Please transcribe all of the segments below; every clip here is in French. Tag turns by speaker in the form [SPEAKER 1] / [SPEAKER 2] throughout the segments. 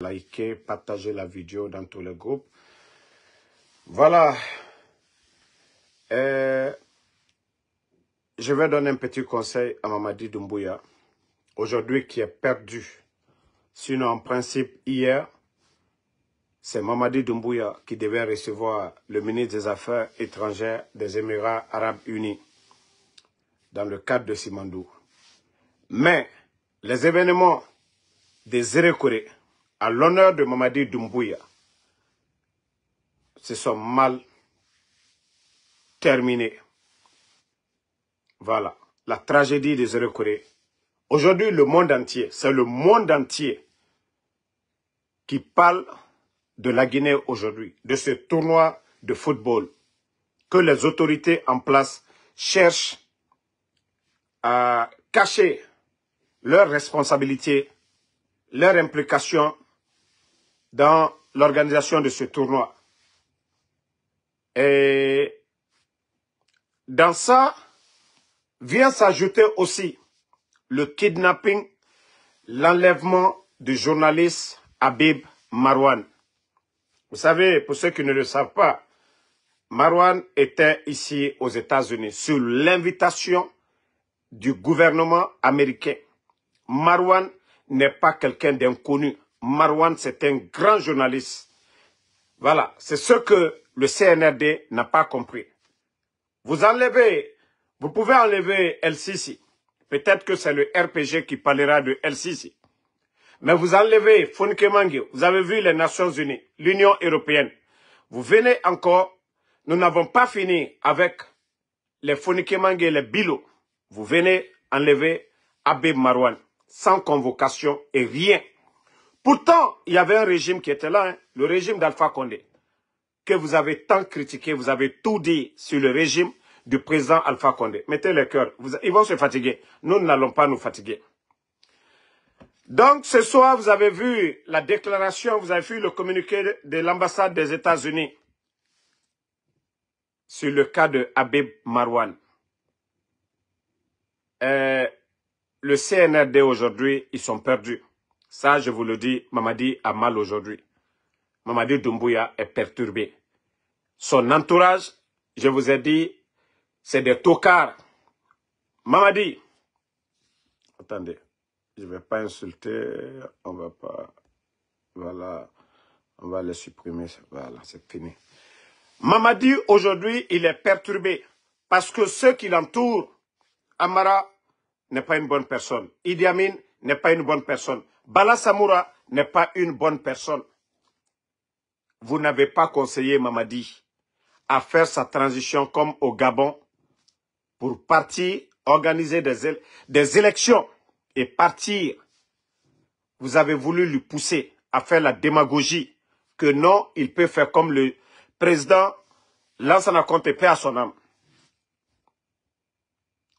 [SPEAKER 1] Likez, partagez la vidéo dans tous les groupes. Voilà. Euh, je vais donner un petit conseil à Mamadi Doumbouya, aujourd'hui qui est perdu. Sinon, en principe, hier, c'est Mamadi Doumbouya qui devait recevoir le ministre des Affaires étrangères des Émirats Arabes Unis dans le cadre de Simandou. Mais les événements des Zérekoré à l'honneur de Mamadi Doumbouya, ce sont mal terminés. Voilà, la tragédie des Erekoré. Aujourd'hui, le monde entier, c'est le monde entier qui parle de la Guinée aujourd'hui, de ce tournoi de football que les autorités en place cherchent à cacher leurs responsabilités, leurs implications, dans l'organisation de ce tournoi. Et dans ça vient s'ajouter aussi le kidnapping, l'enlèvement du journaliste Habib Marwan. Vous savez, pour ceux qui ne le savent pas, Marwan était ici aux États-Unis sur l'invitation du gouvernement américain. Marwan n'est pas quelqu'un d'inconnu. Marwan, c'est un grand journaliste. Voilà, c'est ce que le CNRD n'a pas compris. Vous enlevez, vous pouvez enlever El Sisi. Peut-être que c'est le RPG qui parlera de El Sisi. Mais vous enlevez Mangue, vous avez vu les Nations Unies, l'Union Européenne. Vous venez encore, nous n'avons pas fini avec les Mangue et les Bilo. Vous venez enlever Abbé Marwan sans convocation et rien. Pourtant, il y avait un régime qui était là, hein, le régime d'Alpha Condé, que vous avez tant critiqué, vous avez tout dit sur le régime du président Alpha Condé. Mettez le cœur, vous, ils vont se fatiguer. Nous n'allons pas nous fatiguer. Donc, ce soir, vous avez vu la déclaration, vous avez vu le communiqué de l'ambassade des États-Unis sur le cas de Habib Marwan. Euh, le CNRD aujourd'hui, ils sont perdus. Ça, je vous le dis, Mamadi a mal aujourd'hui. Mamadi Doumbouya est perturbé. Son entourage, je vous ai dit, c'est des tocards. Mamadi, attendez, je ne vais pas insulter, on va pas, voilà, on va les supprimer, voilà, c'est fini. Mamadi, aujourd'hui, il est perturbé parce que ceux qui l'entourent, Amara n'est pas une bonne personne, Idi Amin n'est pas une bonne personne. Bala Samoura n'est pas une bonne personne. Vous n'avez pas conseillé Mamadi à faire sa transition comme au Gabon pour partir, organiser des, des élections et partir. Vous avez voulu lui pousser à faire la démagogie que non, il peut faire comme le président Lansana Conte, paix à son âme.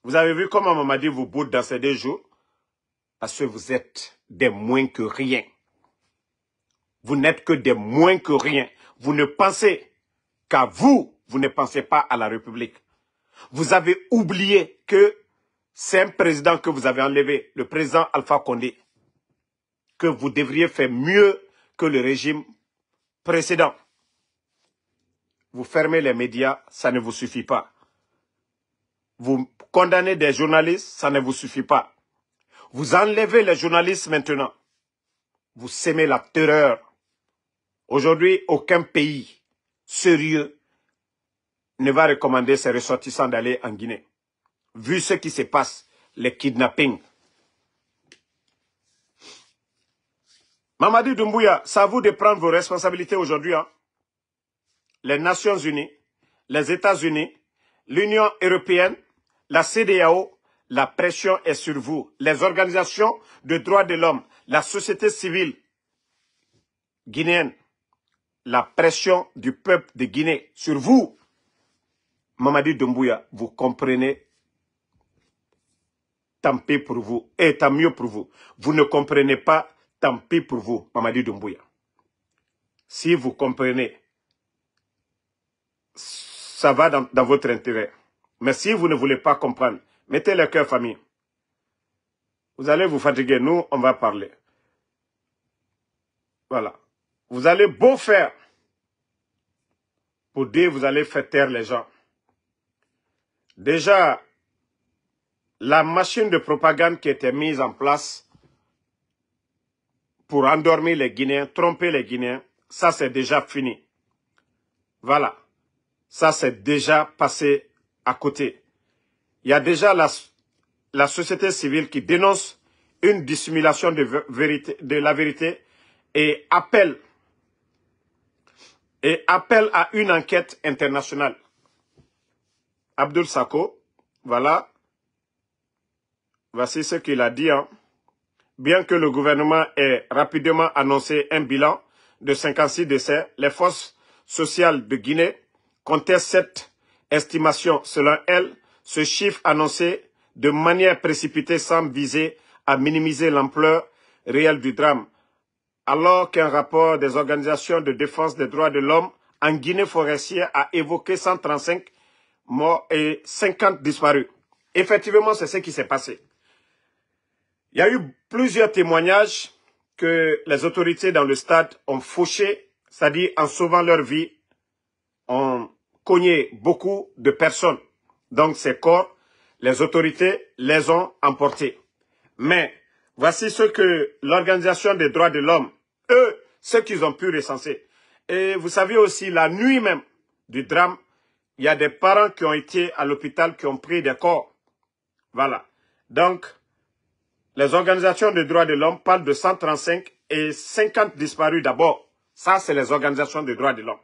[SPEAKER 1] Vous avez vu comment Mamadi vous boude dans ces deux jours parce que vous êtes des moins que rien. Vous n'êtes que des moins que rien. Vous ne pensez qu'à vous, vous ne pensez pas à la République. Vous avez oublié que c'est un président que vous avez enlevé, le président Alpha Condé, que vous devriez faire mieux que le régime précédent. Vous fermez les médias, ça ne vous suffit pas. Vous condamnez des journalistes, ça ne vous suffit pas. Vous enlevez les journalistes maintenant. Vous sèmez la terreur. Aujourd'hui, aucun pays sérieux ne va recommander ses ressortissants d'aller en Guinée. Vu ce qui se passe, les kidnappings. Mamadou Doumbouya, c'est à vous de prendre vos responsabilités aujourd'hui. Hein. Les Nations Unies, les États-Unis, l'Union Européenne, la CDAO, la pression est sur vous. Les organisations de droits de l'homme, la société civile guinéenne, la pression du peuple de Guinée sur vous. Mamadi Doumbouya, vous comprenez, tant pis pour vous, et tant mieux pour vous. Vous ne comprenez pas, tant pis pour vous, Mamadi Doumbouya. Si vous comprenez, ça va dans, dans votre intérêt. Mais si vous ne voulez pas comprendre, Mettez le cœur, famille. Vous allez vous fatiguer. Nous, on va parler. Voilà. Vous allez beau faire pour dire vous allez faire taire les gens. Déjà, la machine de propagande qui était mise en place pour endormir les Guinéens, tromper les Guinéens, ça c'est déjà fini. Voilà. Ça c'est déjà passé à côté il y a déjà la, société civile qui dénonce une dissimulation de, la vérité et appelle, et appelle à une enquête internationale. Abdul Sako, voilà, voici ce qu'il a dit. Hein. Bien que le gouvernement ait rapidement annoncé un bilan de 56 décès, les forces sociales de Guinée contestent cette estimation. Selon elles, ce chiffre annoncé de manière précipitée semble viser à minimiser l'ampleur réelle du drame, alors qu'un rapport des organisations de défense des droits de l'homme en Guinée forestière a évoqué 135 morts et 50 disparus. Effectivement, c'est ce qui s'est passé. Il y a eu plusieurs témoignages que les autorités dans le stade ont fauché, c'est-à-dire en sauvant leur vie, ont cogné beaucoup de personnes. Donc ces corps, les autorités les ont emportés. Mais voici ce que l'Organisation des droits de l'homme, eux, ce qu'ils ont pu recenser. Et vous savez aussi, la nuit même du drame, il y a des parents qui ont été à l'hôpital, qui ont pris des corps. Voilà. Donc, les organisations des droits de l'homme parlent de 135 et 50 disparus d'abord. Ça, c'est les organisations des droits de l'homme.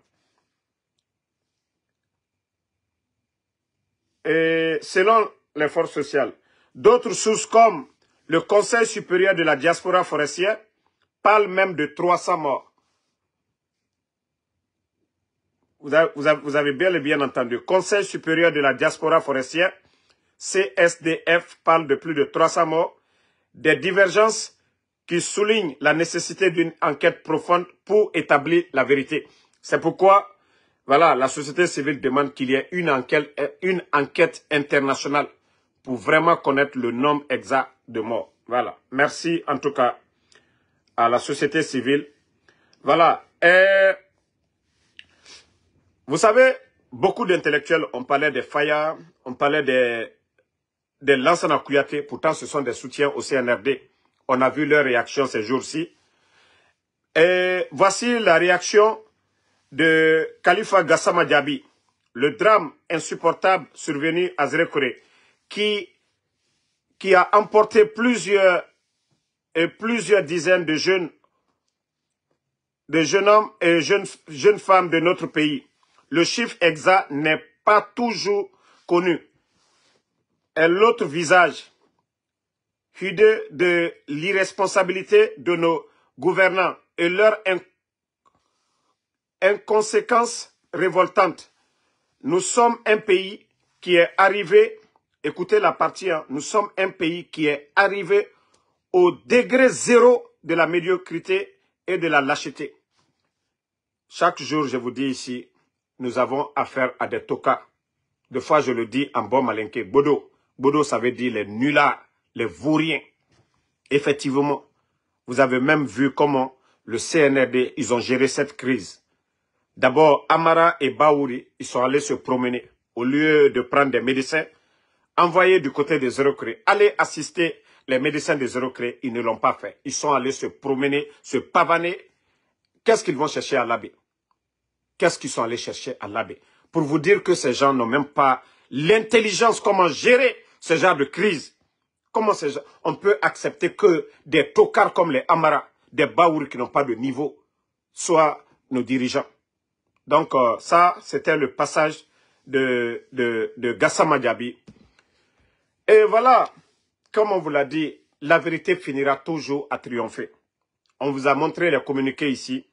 [SPEAKER 1] selon les forces sociales. D'autres sources comme le Conseil supérieur de la diaspora forestière parlent même de 300 morts. Vous avez, bien bien entendu. Conseil supérieur de la diaspora forestière, CSDF, parle de plus de 300 morts. Des divergences qui soulignent la nécessité d'une enquête profonde pour établir la vérité. C'est pourquoi voilà, la société civile demande qu'il y ait euh, une enquête, internationale pour vraiment connaître le nombre exact de morts. Voilà. Merci en tout cas à la société civile. Voilà. Et euh, vous savez, beaucoup d'intellectuels, ont parlé des Faya, ont parlé des, des Lansana Kouyaté. Pourtant, ce sont des soutiens au CNRD. On a vu leur réaction ces jours-ci. Et voici la réaction de Khalifa Gassama Diaby, le drame insupportable survenu à Zrekore, qui, a emporté plusieurs, et plusieurs dizaines de jeunes, de jeunes hommes et jeunes, jeunes femmes de notre pays. Le chiffre exact n'est pas toujours connu. Et l'autre visage hideux de l'irresponsabilité de nos gouvernants et leur conséquence révoltante. Nous sommes un pays qui est arrivé, écoutez la partie, hein, nous sommes un pays qui est arrivé au degré zéro de la médiocrité et de la lâcheté. Chaque jour, je vous dis ici, nous avons affaire à des tocas. Des fois, je le dis en bon malinqué, Bodo. Bodo, ça veut dire les nullards, les vauriens. Effectivement, vous avez même vu comment le CNRD, ils ont géré cette crise. D'abord, Amara et Baouri, ils sont allés se promener. Au lieu de prendre des médecins, envoyés du côté des Eurocré, Aller assister les médecins des Eurocré, ils ne l'ont pas fait. Ils sont allés se promener, se pavaner. Qu'est-ce qu'ils vont chercher à l'abbé Qu'est-ce qu'ils sont allés chercher à l'abbé Pour vous dire que ces gens n'ont même pas l'intelligence, comment gérer ce genre de crise. Comment ces gens, on peut accepter que des tocards comme les Amara, des Baouri qui n'ont pas de niveau, soient nos dirigeants donc euh, ça, c'était le passage de, de, Gassama Diaby. Et voilà, comme on vous l'a dit, la vérité finira toujours à triompher. On vous a montré les communiqués ici,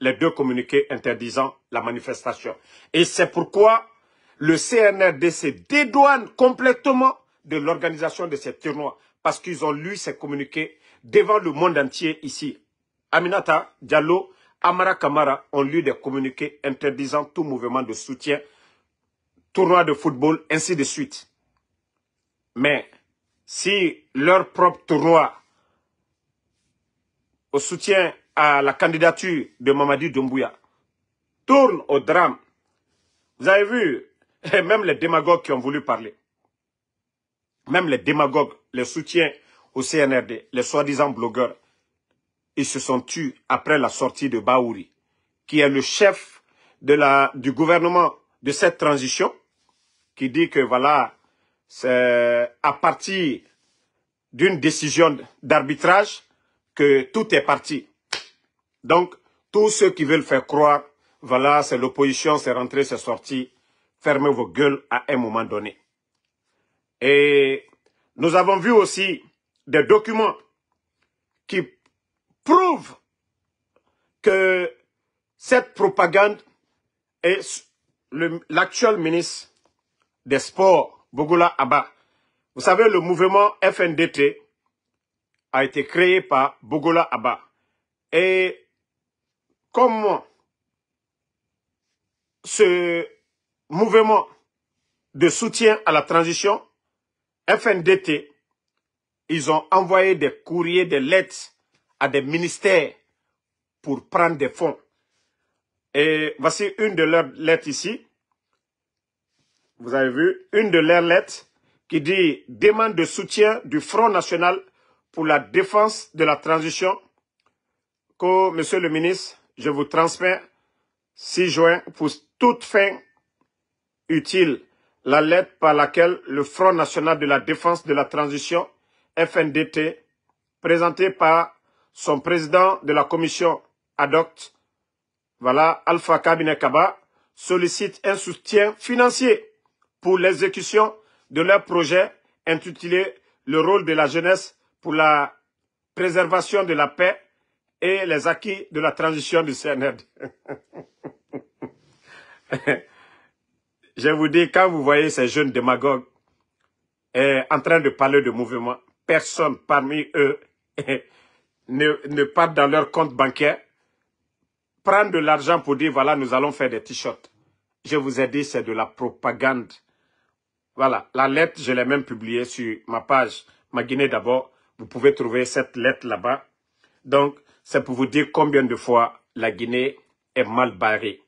[SPEAKER 1] les deux communiqués interdisant la manifestation. Et c'est pourquoi le CNRDC dédouane complètement de l'organisation de ces tournois parce qu'ils ont lu ces communiqués devant le monde entier ici. Aminata Diallo Amara Kamara ont lu des communiqués interdisant tout mouvement de soutien, tournoi de football, ainsi de suite. Mais si leur propre tournoi au soutien à la candidature de Mamadi Doumbouya tourne au drame, vous avez vu, même les démagogues qui ont voulu parler, même les démagogues, les soutiens au CNRD, les soi-disant blogueurs, ils se sont tus après la sortie de Baouri, qui est le chef de la, du gouvernement de cette transition, qui dit que voilà, c'est à partir d'une décision d'arbitrage que tout est parti. Donc, tous ceux qui veulent faire croire, voilà, c'est l'opposition, c'est rentré, c'est sorti, fermez vos gueules à un moment donné. Et nous avons vu aussi des documents qui prouve que cette propagande est l'actuel ministre des Sports, Bogola Abba, vous savez, le mouvement FNDT a été créé par Bogola Abba. Et comme ce mouvement de soutien à la transition, FNDT, ils ont envoyé des courriers, des lettres à des ministères pour prendre des fonds. Et voici une de leurs lettres ici. Vous avez vu, une de leurs lettres qui dit « Demande de soutien du Front National pour la défense de la transition que, Monsieur le ministre, je vous transmets 6 juin pour toute fin utile la lettre par laquelle le Front National de la Défense de la Transition, FNDT, présenté par son président de la commission ad hoc, voilà, Alpha Cabinet Kaba, sollicite un soutien financier pour l'exécution de leur projet intitulé Le rôle de la jeunesse pour la préservation de la paix et les acquis de la transition du CNED. Je vous dis, quand vous voyez ces jeunes démagogues eh, en train de parler de mouvement, personne parmi eux ne, ne partent dans leur compte bancaire, prendre de l'argent pour dire, voilà, nous allons faire des t-shirts. Je vous ai dit, c'est de la propagande. Voilà, la lettre, je l'ai même publiée sur ma page, ma Guinée d'abord. Vous pouvez trouver cette lettre là-bas. Donc, c'est pour vous dire combien de fois la Guinée est mal barrée.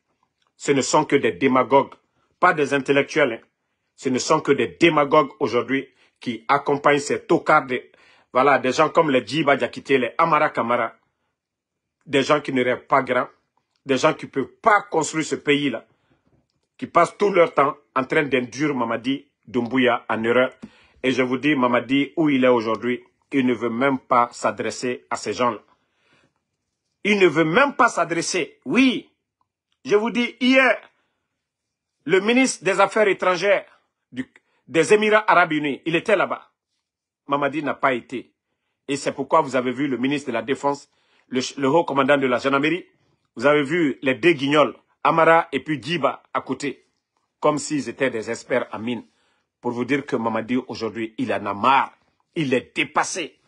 [SPEAKER 1] Ce ne sont que des démagogues, pas des intellectuels. Hein. Ce ne sont que des démagogues aujourd'hui qui accompagnent ces tocards voilà, des gens comme les Djiba quitté les Amara Kamara, des gens qui ne rêvent pas grand, des gens qui ne peuvent pas construire ce pays-là, qui passent tout leur temps en train d'endurer Mamadi Doumbouya en erreur. Et je vous dis, Mamadi, où il est aujourd'hui, il ne veut même pas s'adresser à ces gens-là. Il ne veut même pas s'adresser. Oui, je vous dis, hier, le ministre des Affaires étrangères des Émirats Arabes Unis, il était là-bas. Mamadi n'a pas été. Et c'est pourquoi vous avez vu le ministre de la Défense, le, haut commandant de la gendarmerie, vous avez vu les deux guignols, Amara et puis Djiba à côté, comme s'ils étaient des experts en mine, pour vous dire que Mamadi aujourd'hui, il en a marre, il est dépassé.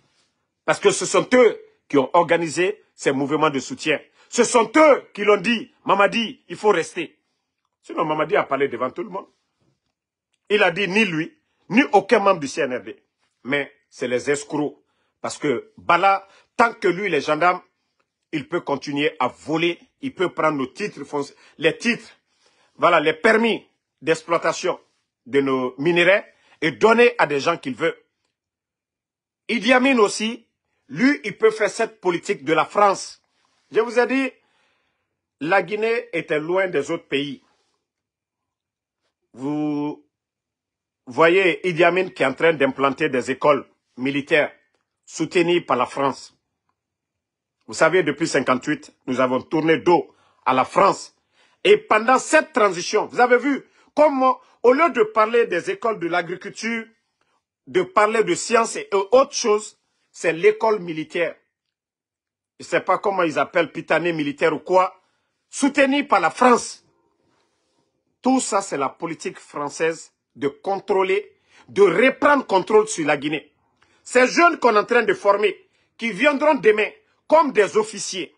[SPEAKER 1] Parce que ce sont eux qui ont organisé ces mouvements de soutien. Ce sont eux qui l'ont dit, Mamadi, il faut rester. Sinon, Mamadi a parlé devant tout le monde. Il a dit ni lui, ni aucun membre du CNRD mais c'est les escrocs. Parce que Bala, tant que lui, les gendarmes, il peut continuer à voler, il peut prendre nos titres, les titres, voilà, les permis d'exploitation de nos minéraux. et donner à des gens qu'il veut. Idi Amin aussi, lui, il peut faire cette politique de la France. Je vous ai dit, la Guinée était loin des autres pays. Vous voyez Idi Amin qui est en train d'implanter des écoles militaires soutenues par la France. Vous savez, depuis 58, nous avons tourné dos à la France. Et pendant cette transition, vous avez vu comment, au lieu de parler des écoles de l'agriculture, de parler de sciences et autres choses, c'est l'école militaire. Je ne sais pas comment ils appellent pitané militaire ou quoi, soutenue par la France. Tout ça, c'est la politique française de contrôler, de reprendre contrôle sur la Guinée. Ces jeunes qu'on est en train de former, qui viendront demain comme des officiers.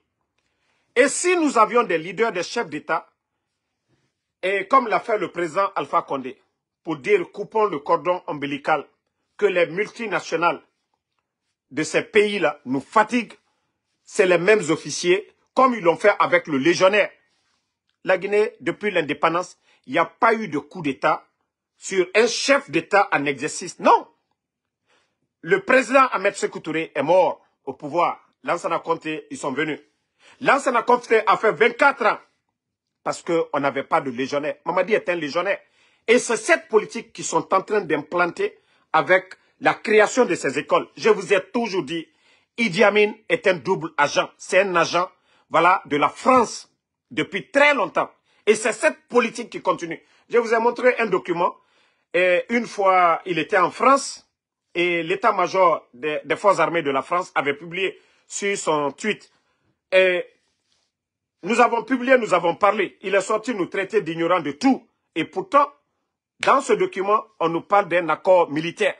[SPEAKER 1] Et si nous avions des leaders, des chefs d'État, et comme l'a fait le président Alpha Condé, pour dire coupons le cordon ombilical, que les multinationales de ces pays-là nous fatiguent, c'est les mêmes officiers, comme ils l'ont fait avec le légionnaire. La Guinée, depuis l'indépendance, il n'y a pas eu de coup d'État sur un chef d'État en exercice. Non. Le président Ahmed Sekoutouré est mort au pouvoir. a compté, ils sont venus. L'Anse compté a fait 24 ans parce qu'on n'avait pas de légionnaire. Mamadi est un légionnaire. Et c'est cette politique qu'ils sont en train d'implanter avec la création de ces écoles. Je vous ai toujours dit, Idi Amin est un double agent. C'est un agent voilà, de la France depuis très longtemps. Et c'est cette politique qui continue. Je vous ai montré un document une fois, il était en France et l'état-major des, forces armées de la France avait publié sur son tweet. Et nous avons publié, nous avons parlé. Il est sorti nous traiter d'ignorants de tout. Et pourtant, dans ce document, on nous parle d'un accord militaire.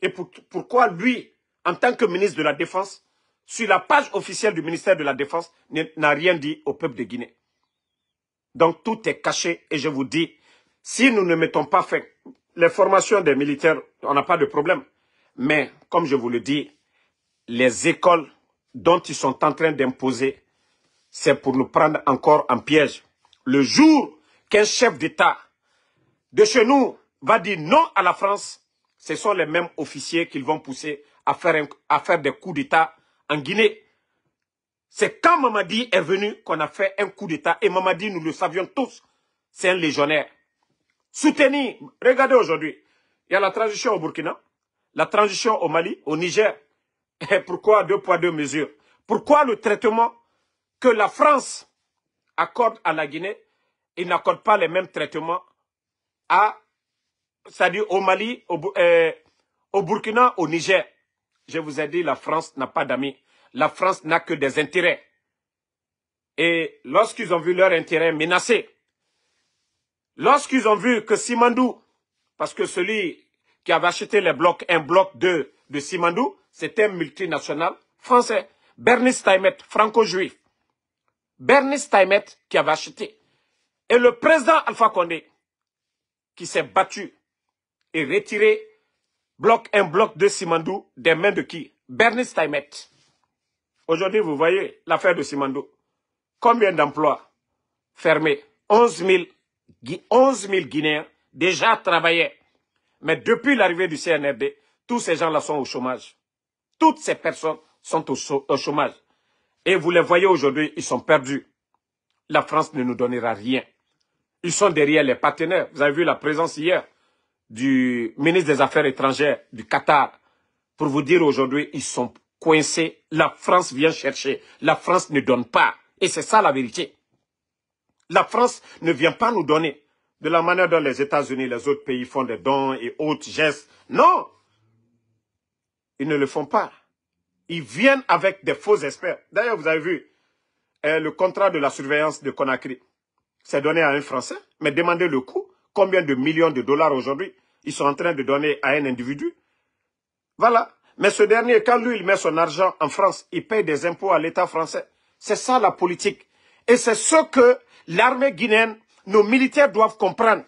[SPEAKER 1] Et pourquoi lui, en tant que ministre de la Défense, sur la page officielle du ministère de la Défense, n'a rien dit au peuple de Guinée Donc tout est caché et je vous dis, si nous ne mettons pas fin, les formations des militaires, on n'a pas de problème. Mais, comme je vous le dis, les écoles dont ils sont en train d'imposer, c'est pour nous prendre encore en piège. Le jour qu'un chef d'État de chez nous va dire non à la France, ce sont les mêmes officiers qu'ils vont pousser à faire, à faire des coups d'État en Guinée. C'est quand Mamadi est venu qu'on a fait un coup d'État. Et Mamadi, nous le savions tous, c'est un légionnaire. Soutenir. Regardez aujourd'hui. Il y a la transition au Burkina, la transition au Mali, au Niger. Et pourquoi deux poids, deux mesures Pourquoi le traitement que la France accorde à la Guinée, il n'accorde pas les mêmes traitements à, c'est-à-dire au Mali, au, euh, Burkina, au Niger Je vous ai dit, la France n'a pas d'amis. La France n'a que des intérêts. Et lorsqu'ils ont vu leurs intérêts menacés, Lorsqu'ils ont vu que Simandou, parce que celui qui avait acheté les blocs, un bloc de, de Simandou, c'était un multinational français. Bernice Taimet, franco-juif. Bernice Taimet qui avait acheté. Et le président Alpha Condé, qui s'est battu et retiré bloc 1, bloc de Simandou des mains de qui Bernice Taimet. Aujourd'hui, vous voyez l'affaire de Simandou. Combien d'emplois fermés 11 000 11 000 Guinéens déjà travaillaient. Mais depuis l'arrivée du CNRD, tous ces gens-là sont au chômage. Toutes ces personnes sont au chômage. Et vous les voyez aujourd'hui, ils sont perdus. La France ne nous donnera rien. Ils sont derrière les partenaires. Vous avez vu la présence hier du ministre des Affaires étrangères du Qatar pour vous dire aujourd'hui, ils sont coincés. La France vient chercher. La France ne donne pas. Et c'est ça la vérité. La France ne vient pas nous donner de la manière dont les États-Unis, les autres pays font des dons et autres gestes. Non Ils ne le font pas. Ils viennent avec des faux experts. D'ailleurs, vous avez vu euh, le contrat de la surveillance de Conakry. C'est donné à un Français, mais demandez le coût. Combien de millions de dollars aujourd'hui ils sont en train de donner à un individu Voilà. Mais ce dernier, quand lui, il met son argent en France, il paye des impôts à l'État français. C'est ça la politique. Et c'est ce que l'armée guinéenne, nos militaires doivent comprendre.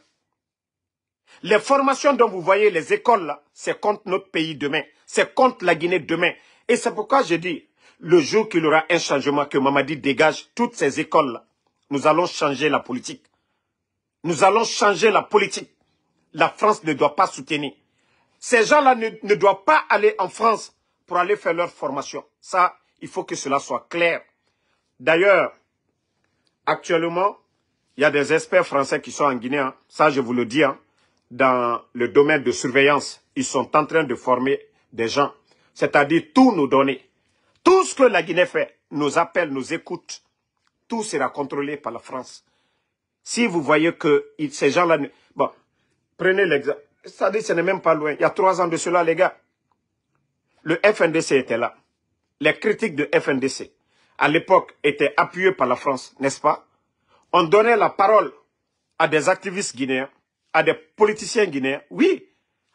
[SPEAKER 1] Les formations dont vous voyez les écoles, c'est contre notre pays demain. C'est contre la Guinée demain. Et c'est pourquoi je dis, le jour qu'il y aura un changement, que Mamadi dégage toutes ces écoles nous allons changer la politique. Nous allons changer la politique. La France ne doit pas soutenir. Ces gens-là ne, ne doivent pas aller en France pour aller faire leur formation. Ça, il faut que cela soit clair. D'ailleurs, Actuellement, il y a des experts français qui sont en Guinée, hein. ça je vous le dis, hein. dans le domaine de surveillance. Ils sont en train de former des gens, c'est-à-dire tout nous donner. Tout ce que la Guinée fait, nous appelle, nous écoute. tout sera contrôlé par la France. Si vous voyez que ces gens-là... Bon, prenez l'exemple. C'est-à-dire, ce n'est même pas loin. Il y a trois ans de cela, les gars. Le FNDC était là. Les critiques de FNDC à l'époque, était appuyé par la France, n'est-ce pas On donnait la parole à des activistes guinéens, à des politiciens guinéens, oui,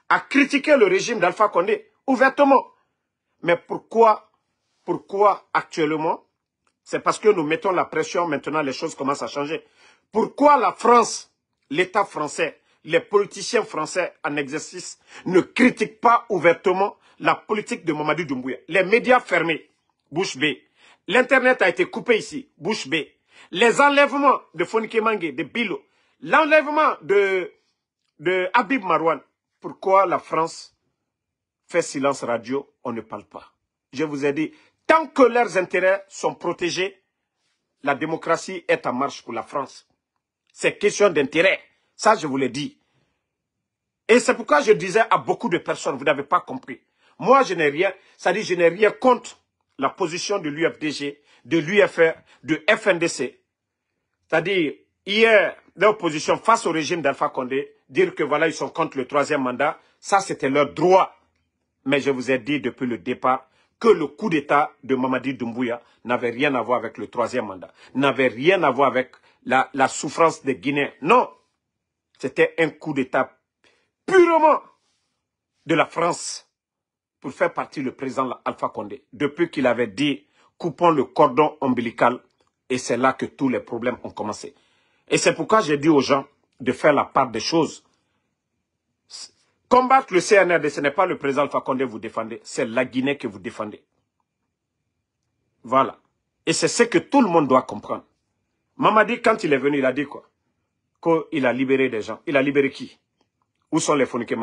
[SPEAKER 1] à critiquer le régime d'Alpha Condé, ouvertement. Mais pourquoi, pourquoi actuellement C'est parce que nous mettons la pression, maintenant les choses commencent à changer. Pourquoi la France, l'État français, les politiciens français en exercice ne critiquent pas ouvertement la politique de Mamadou Doumbouya Les médias fermés, bouche B. L'Internet a été coupé ici, bouche B. Les enlèvements de Fonike Mange, de Bilo, l'enlèvement de, de Habib Marwan. Pourquoi la France fait silence radio, on ne parle pas Je vous ai dit, tant que leurs intérêts sont protégés, la démocratie est en marche pour la France. C'est question d'intérêt. Ça, je vous l'ai dit. Et c'est pourquoi je disais à beaucoup de personnes, vous n'avez pas compris. Moi, je n'ai rien, ça dit, je n'ai rien contre la position de l'UFDG, de l'UFR, de FNDC. C'est-à-dire, hier, leur position face au régime d'Alpha Condé, dire que voilà, ils sont contre le troisième mandat, ça c'était leur droit. Mais je vous ai dit depuis le départ que le coup d'État de Mamadi Doumbouya n'avait rien à voir avec le troisième mandat, n'avait rien à voir avec la, la souffrance des Guinéens. Non, c'était un coup d'État purement de la France pour faire partie le président Alpha Condé, depuis qu'il avait dit coupons le cordon ombilical, et c'est là que tous les problèmes ont commencé. Et c'est pourquoi j'ai dit aux gens de faire la part des choses. Combattre le CNRD, ce n'est pas le président Alpha Condé que vous défendez, c'est la Guinée que vous défendez. Voilà. Et c'est ce que tout le monde doit comprendre. Mamadi, quand il est venu, il a dit quoi Qu'il a libéré des gens. Il a libéré qui Où sont les Fonike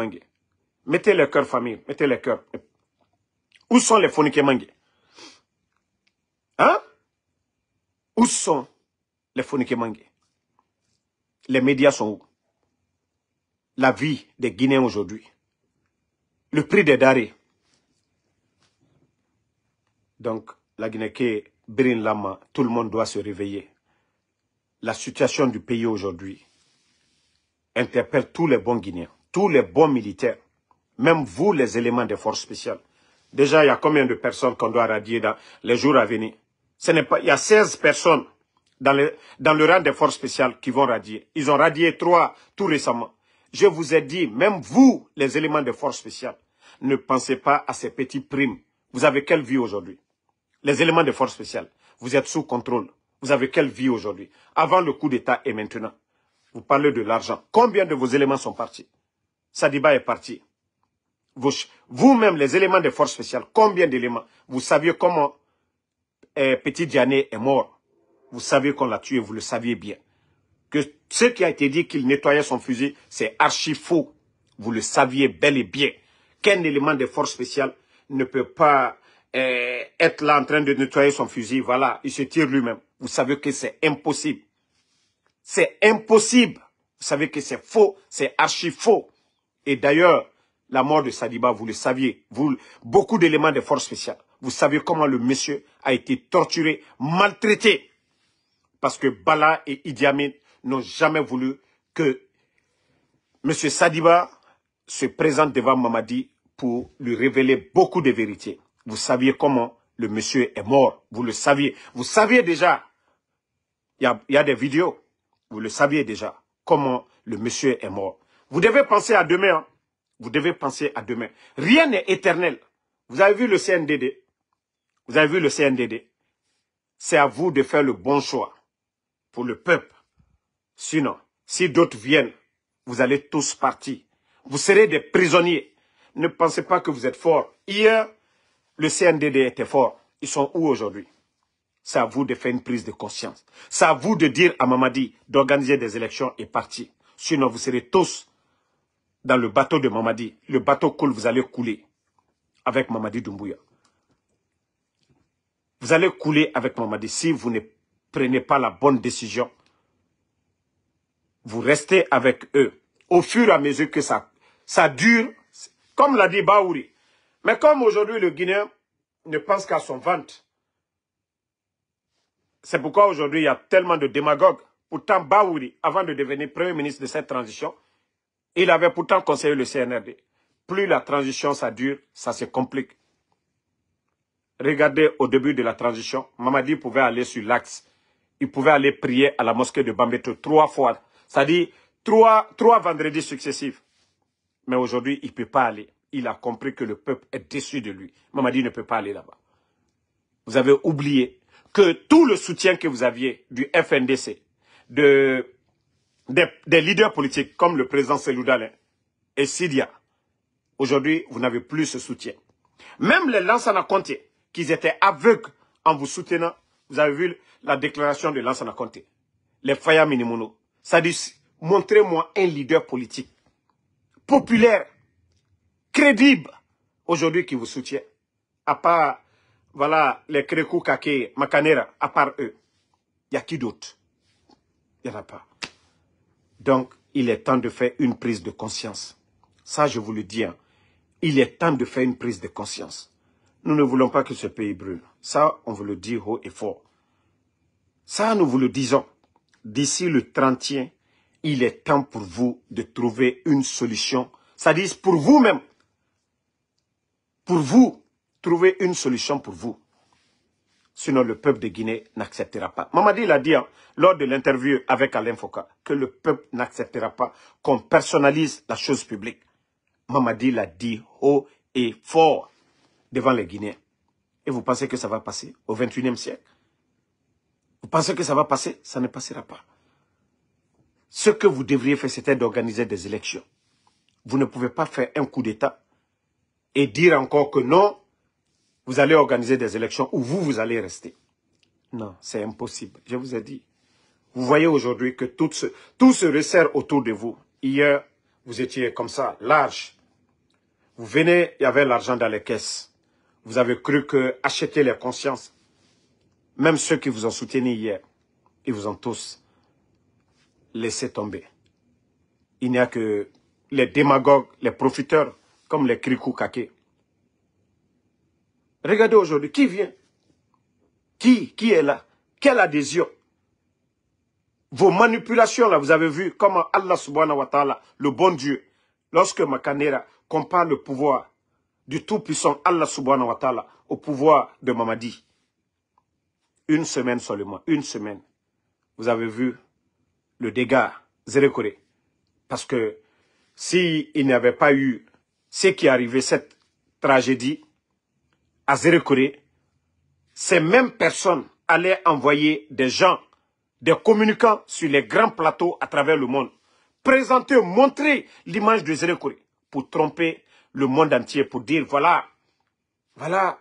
[SPEAKER 1] Mettez le cœur famille, mettez le cœur. Où sont les fonikemange Hein Où sont les fonikemange Les médias sont où La vie des Guinéens aujourd'hui. Le prix des darés. Donc, la Guinée, la Lama, tout le monde doit se réveiller. La situation du pays aujourd'hui interpelle tous les bons Guinéens, tous les bons militaires, même vous, les éléments des forces spéciales. Déjà, il y a combien de personnes qu'on doit radier dans les jours à venir Ce n'est pas, Il y a 16 personnes dans, dans le rang des forces spéciales qui vont radier. Ils ont radié trois tout récemment. Je vous ai dit, même vous, les éléments des forces spéciales, ne pensez pas à ces petits primes. Vous avez quelle vie aujourd'hui Les éléments des forces spéciales, vous êtes sous contrôle. Vous avez quelle vie aujourd'hui Avant le coup d'État et maintenant. Vous parlez de l'argent. Combien de vos éléments sont partis Sadiba est parti vous-même, les éléments des forces spéciales, combien d'éléments Vous saviez comment euh, Petit Diané est mort. Vous saviez qu'on l'a tué, vous le saviez bien. Que ce qui a été dit qu'il nettoyait son fusil, c'est archi faux. Vous le saviez bel et bien. Qu'un élément des forces spéciales ne peut pas euh, être là en train de nettoyer son fusil. Voilà, il se tire lui-même. Vous savez que c'est impossible. C'est impossible. Vous savez que c'est faux, c'est archi faux. Et d'ailleurs, la mort de Sadiba, vous le saviez. Vous, beaucoup d'éléments des forces spéciales. Vous savez comment le monsieur a été torturé, maltraité. Parce que Bala et Idi Amin n'ont jamais voulu que M. Sadiba se présente devant Mamadi pour lui révéler beaucoup de vérités. Vous saviez comment le monsieur est mort. Vous le saviez. Vous saviez déjà. Il y a, des vidéos. Vous le saviez déjà. Comment le monsieur est mort. Vous devez penser à demain. Hein. Vous devez penser à demain. Rien n'est éternel. Vous avez vu le CNDD. Vous avez vu le CNDD. C'est à vous de faire le bon choix pour le peuple. Sinon, si d'autres viennent, vous allez tous partir. Vous serez des prisonniers. Ne pensez pas que vous êtes forts. Hier, le CNDD était fort. Ils sont où aujourd'hui C'est à vous de faire une prise de conscience. C'est à vous de dire à Mamadi d'organiser des élections et partir. Sinon, vous serez tous dans le bateau de Mamadi. Le bateau coule, vous allez couler avec Mamadi Doumbouya. Vous allez couler avec Mamadi si vous ne prenez pas la bonne décision. Vous restez avec eux. Au fur et à mesure que ça, ça dure, comme l'a dit Baouri. Mais comme aujourd'hui le Guinéen ne pense qu'à son ventre, c'est pourquoi aujourd'hui il y a tellement de démagogues. Pourtant Baouri, avant de devenir Premier ministre de cette transition, il avait pourtant conseillé le CNRD. Plus la transition, ça dure, ça se complique. Regardez au début de la transition, Mamadi pouvait aller sur l'axe. Il pouvait aller prier à la mosquée de Bambeto trois fois. C'est-à-dire trois, trois vendredis successifs. Mais aujourd'hui, il ne peut pas aller. Il a compris que le peuple est déçu de lui. Mamadi ne peut pas aller là-bas. Vous avez oublié que tout le soutien que vous aviez du FNDC, de des, des leaders politiques comme le président Seloudalin et Sidia, aujourd'hui, vous n'avez plus ce soutien. Même les Lansana Conté, qu'ils étaient aveugles en vous soutenant, vous avez vu la déclaration de Lansana Conté. Les Faya Minimono. Ça dit, montrez-moi un leader politique populaire, crédible, aujourd'hui qui vous soutient. À part, voilà, les Krekou Kake, Makanera, à part eux. Il y a qui d'autre Il n'y en a pas. Donc, il est temps de faire une prise de conscience. Ça, je vous le dis. Hein. Il est temps de faire une prise de conscience. Nous ne voulons pas que ce pays brûle. Ça, on vous le dit haut et fort. Ça, nous vous le disons. D'ici le 30e, il est temps pour vous de trouver une solution. Ça dit pour vous-même. Pour vous, trouver une solution pour vous. Sinon, le peuple de Guinée n'acceptera pas. Mamadi l'a dit hein, lors de l'interview avec Alain Foucault, que le peuple n'acceptera pas qu'on personnalise la chose publique. Mamadi l'a dit haut et fort devant les Guinéens. Et vous pensez que ça va passer au 21e siècle Vous pensez que ça va passer Ça ne passera pas. Ce que vous devriez faire, c'était d'organiser des élections. Vous ne pouvez pas faire un coup d'État et dire encore que non, vous allez organiser des élections où vous, vous allez rester. Non, c'est impossible. Je vous ai dit. Vous voyez aujourd'hui que tout se, tout se resserre autour de vous. Hier, vous étiez comme ça, large. Vous venez, il y avait l'argent dans les caisses. Vous avez cru que acheter les consciences, même ceux qui vous ont soutenu hier, ils vous ont tous laissé tomber. Il n'y a que les démagogues, les profiteurs, comme les Krikou Regardez aujourd'hui, qui vient Qui Qui est là Quelle adhésion Vos manipulations, là, vous avez vu comment Allah subhanahu wa ta'ala, le bon Dieu, lorsque Makanera compare le pouvoir du Tout-Puissant Allah subhanahu wa ta'ala au pouvoir de Mamadi. Une semaine seulement, une semaine. Vous avez vu le dégât, zéré-coré. Parce que s'il n'y avait pas eu ce qui arrivait, cette tragédie, à Zérekoré, ces mêmes personnes allaient envoyer des gens, des communicants sur les grands plateaux à travers le monde, présenter, montrer l'image de Zérekoré pour tromper le monde entier, pour dire voilà, voilà,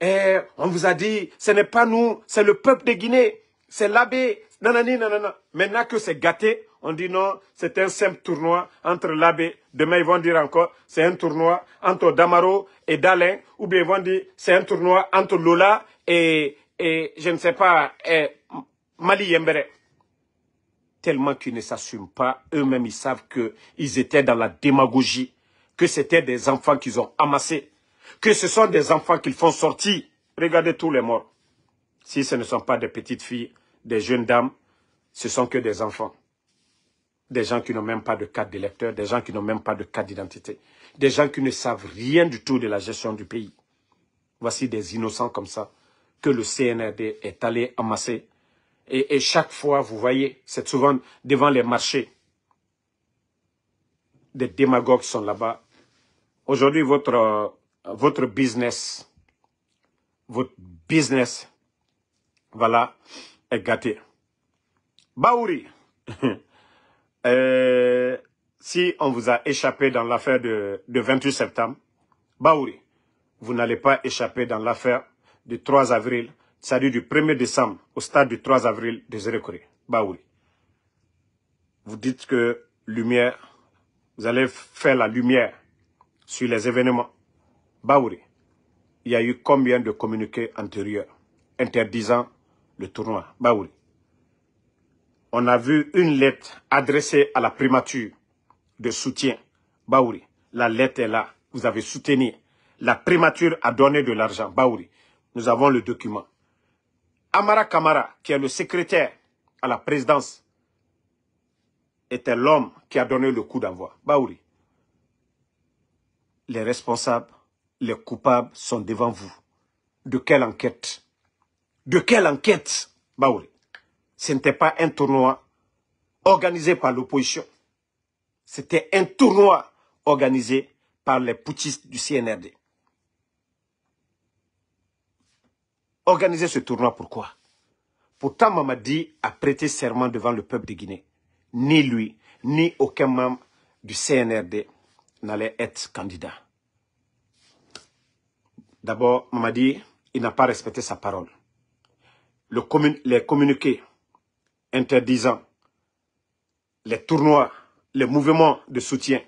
[SPEAKER 1] eh, on vous a dit, ce n'est pas nous, c'est le peuple de Guinée, c'est l'abbé, nanani, nanana. Maintenant que c'est gâté, on dit non, c'est un simple tournoi entre l'abbé. Demain, ils vont dire encore, c'est un tournoi entre Damaro et Dalin. Ou bien ils vont dire, c'est un tournoi entre Lola et, et je ne sais pas, Mali Yembere. Tellement qu'ils ne s'assument pas, eux-mêmes, ils savent qu'ils étaient dans la démagogie, que c'était des enfants qu'ils ont amassés, que ce sont des enfants qu'ils font sortir. Regardez tous les morts. Si ce ne sont pas des petites filles, des jeunes dames, ce sont que des enfants des gens qui n'ont même pas de carte d'électeur, des gens qui n'ont même pas de carte d'identité, des gens qui ne savent rien du tout de la gestion du pays. Voici des innocents comme ça que le CNRD est allé amasser. Et, chaque fois, vous voyez, c'est souvent devant les marchés. Des démagogues sont là-bas. Aujourd'hui, votre, euh, votre business, votre business, voilà, est gâté. Baouri Euh, si on vous a échappé dans l'affaire de, de 28 septembre, Baouri, vous n'allez pas échapper dans l'affaire du 3 avril, c'est-à-dire du 1er décembre au stade du 3 avril de bah Baouri, vous dites que lumière, vous allez faire la lumière sur les événements. Baouri, il y a eu combien de communiqués antérieurs interdisant le tournoi Baouri, on a vu une lettre adressée à la primature de soutien. Baouri, la lettre est là. Vous avez soutenu. La primature a donné de l'argent. Baouri, nous avons le document. Amara Kamara, qui est le secrétaire à la présidence, était l'homme qui a donné le coup d'envoi. Baouri, les responsables, les coupables sont devant vous. De quelle enquête De quelle enquête, Baouri ce n'était pas un tournoi organisé par l'opposition. C'était un tournoi organisé par les poutistes du CNRD. Organiser ce tournoi, pourquoi Pourtant, Mamadi a prêté serment devant le peuple de Guinée. Ni lui, ni aucun membre du CNRD n'allait être candidat. D'abord, Mamadi, il n'a pas respecté sa parole. Le les communiqués interdisant les tournois, les mouvements de soutien,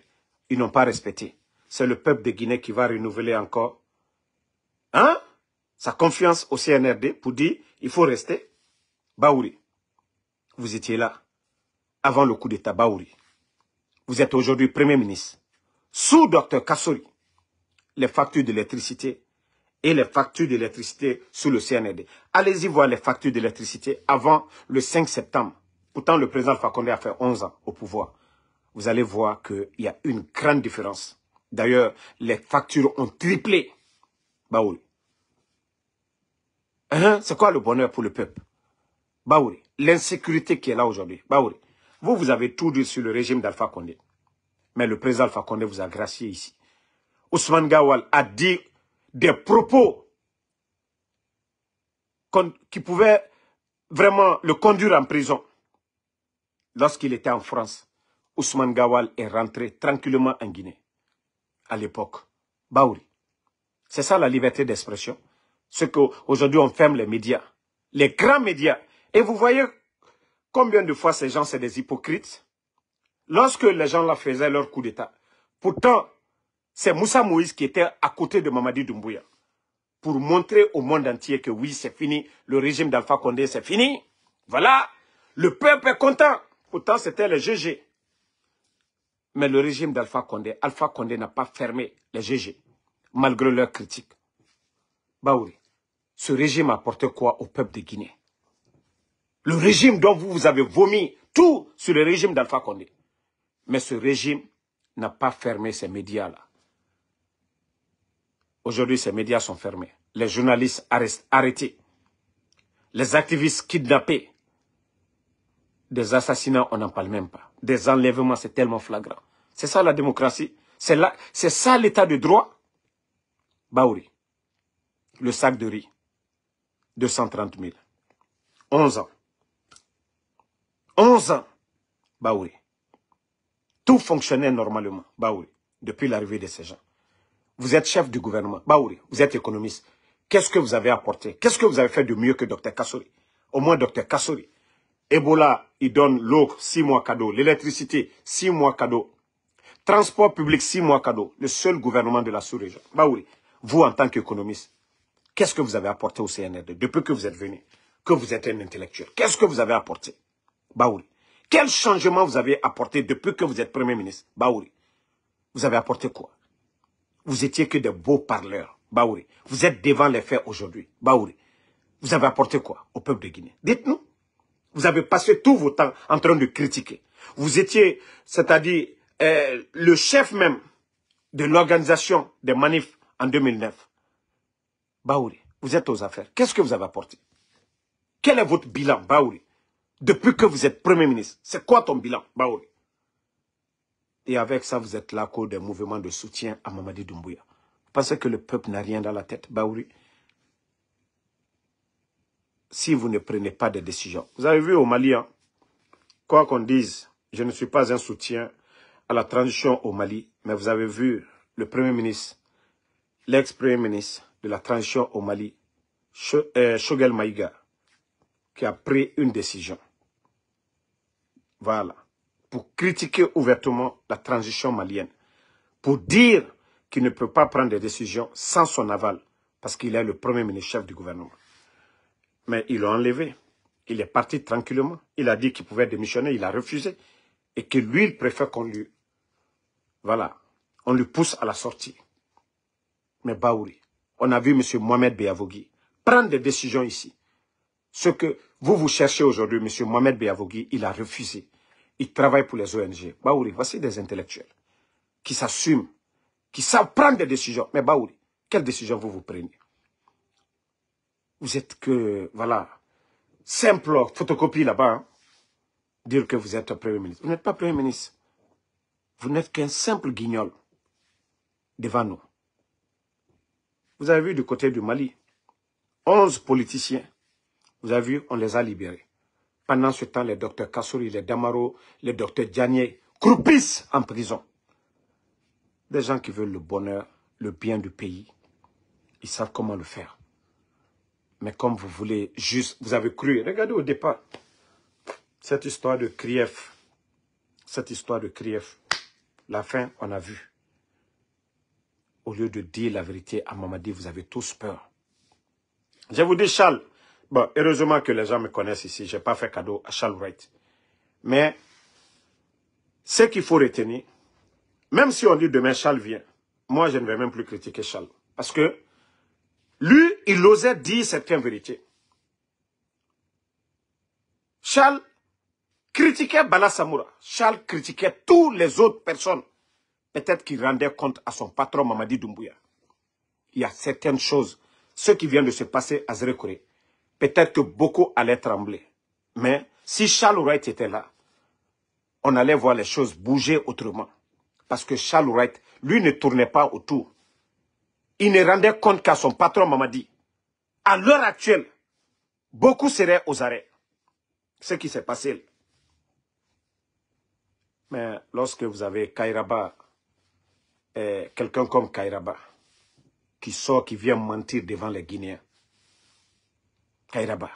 [SPEAKER 1] ils n'ont pas respecté. C'est le peuple de Guinée qui va renouveler encore hein, sa confiance au CNRD pour dire il faut rester. Baouri, vous étiez là avant le coup d'État Baouri. Vous êtes aujourd'hui Premier ministre. Sous Dr Kassouri, les factures d'électricité et les factures d'électricité sous le CNED. Allez-y voir les factures d'électricité avant le 5 septembre. Pourtant, le président Fakonde a fait 11 ans au pouvoir. Vous allez voir qu'il y a une grande différence. D'ailleurs, les factures ont triplé. Baouri. Hein? C'est quoi le bonheur pour le peuple Baouri. L'insécurité qui est là aujourd'hui. Baouri. Vous, vous avez tout dit sur le régime d'Alpha Condé. Mais le président Alpha Condé vous a gracié ici. Ousmane Gawal a dit des propos qui pouvaient vraiment le conduire en prison. Lorsqu'il était en France, Ousmane Gawal est rentré tranquillement en Guinée. À l'époque, Baouri. C'est ça la liberté d'expression. Ce qu'aujourd'hui on ferme les médias, les grands médias. Et vous voyez combien de fois ces gens, c'est des hypocrites. Lorsque les gens la faisaient leur coup d'État, pourtant c'est Moussa Moïse qui était à côté de Mamadi Doumbouya pour montrer au monde entier que oui, c'est fini, le régime d'Alpha Condé, c'est fini. Voilà, le peuple est content. Pourtant, c'était les GG. Mais le régime d'Alpha Condé, Alpha Condé n'a pas fermé les GG, malgré leurs critiques. Baouri, ce régime a apporté quoi au peuple de Guinée Le régime dont vous, vous avez vomi tout sur le régime d'Alpha Condé. Mais ce régime n'a pas fermé ces médias-là. Aujourd'hui, ces médias sont fermés. Les journalistes arrêtés. Les activistes kidnappés. Des assassinats, on n'en parle même pas. Des enlèvements, c'est tellement flagrant. C'est ça la démocratie. C'est ça l'état de droit. Baouri, le sac de riz, 230 000. 11 ans. 11 ans, Baouri. Tout fonctionnait normalement, Baouri, depuis l'arrivée de ces gens. Vous êtes chef du gouvernement. Baouri, vous êtes économiste. Qu'est-ce que vous avez apporté Qu'est-ce que vous avez fait de mieux que Dr Kassori Au moins Dr Kassori. Ebola, il donne l'eau, six mois cadeau. L'électricité, six mois cadeau. Transport public, six mois cadeau. Le seul gouvernement de la sous-région. Baouri, vous en tant qu'économiste, qu'est-ce que vous avez apporté au CNRD depuis que vous êtes venu Que vous êtes un intellectuel. Qu'est-ce que vous avez apporté Baouri. Quel changement vous avez apporté depuis que vous êtes Premier ministre Baouri. Vous avez apporté quoi vous étiez que des beaux parleurs, Baouri. Vous êtes devant les faits aujourd'hui, Baouri. Vous avez apporté quoi au peuple de Guinée Dites-nous. Vous avez passé tout vos temps en train de critiquer. Vous étiez, c'est-à-dire, euh, le chef même de l'organisation des manifs en 2009. Baouri, vous êtes aux affaires. Qu'est-ce que vous avez apporté Quel est votre bilan, Baouri Depuis que vous êtes Premier ministre, c'est quoi ton bilan, Baouri et avec ça, vous êtes là pour des mouvements de soutien à Mamadi Doumbouya. Pensez que le peuple n'a rien dans la tête, Baouri. Si vous ne prenez pas de décisions. Vous avez vu au Mali, hein. quoi qu'on dise, je ne suis pas un soutien à la transition au Mali, mais vous avez vu le Premier ministre, l'ex-Premier ministre de la transition au Mali, Shogel euh, Maïga, qui a pris une décision. Voilà pour critiquer ouvertement la transition malienne, pour dire qu'il ne peut pas prendre des décisions sans son aval, parce qu'il est le premier ministre chef du gouvernement. Mais il l'a enlevé. Il est parti tranquillement. Il a dit qu'il pouvait démissionner, il a refusé. Et que lui, il préfère qu'on lui... Voilà. On lui pousse à la sortie. Mais Baouri, on a vu M. Mohamed Beyavogui prendre des décisions ici. Ce que vous vous cherchez aujourd'hui, M. Mohamed Beyavogui, il a refusé. Ils travaillent pour les ONG. Baouri, voici des intellectuels qui s'assument, qui savent prendre des décisions. Mais Baouri, quelles décisions vous vous prenez Vous êtes que, voilà, simple photocopie là-bas. Hein. Dire que vous êtes Premier ministre. Vous n'êtes pas Premier ministre. Vous n'êtes qu'un simple guignol devant nous. Vous avez vu du côté du Mali, 11 politiciens. Vous avez vu, on les a libérés. Pendant ce temps, les docteurs Kassouri, les Damaro, les docteurs Djanier croupissent en prison. Des gens qui veulent le bonheur, le bien du pays, ils savent comment le faire. Mais comme vous voulez juste, vous avez cru, regardez au départ, cette histoire de Krief, cette histoire de Krief, la fin, on a vu. Au lieu de dire la vérité à Mamadi, vous avez tous peur. Je vous dis, Charles, Bon, heureusement que les gens me connaissent ici. Je n'ai pas fait cadeau à Charles Wright. Mais ce qu'il faut retenir, même si on dit demain Charles vient, moi je ne vais même plus critiquer Charles. Parce que lui, il osait dire certaines vérités. Charles critiquait Bala Charles critiquait toutes les autres personnes. Peut-être qu'il rendait compte à son patron Mamadi Doumbouya. Il y a certaines choses, ce qui vient de se passer à Zerekore peut-être que beaucoup allaient trembler. Mais si Charles Wright était là, on allait voir les choses bouger autrement. Parce que Charles Wright, lui, ne tournait pas autour. Il ne rendait compte qu'à son patron Mamadi. À l'heure actuelle, beaucoup seraient aux arrêts. Ce qui s'est passé. Mais lorsque vous avez Kairaba, eh, quelqu'un comme Kairaba, qui sort, qui vient mentir devant les Guinéens, Kairaba.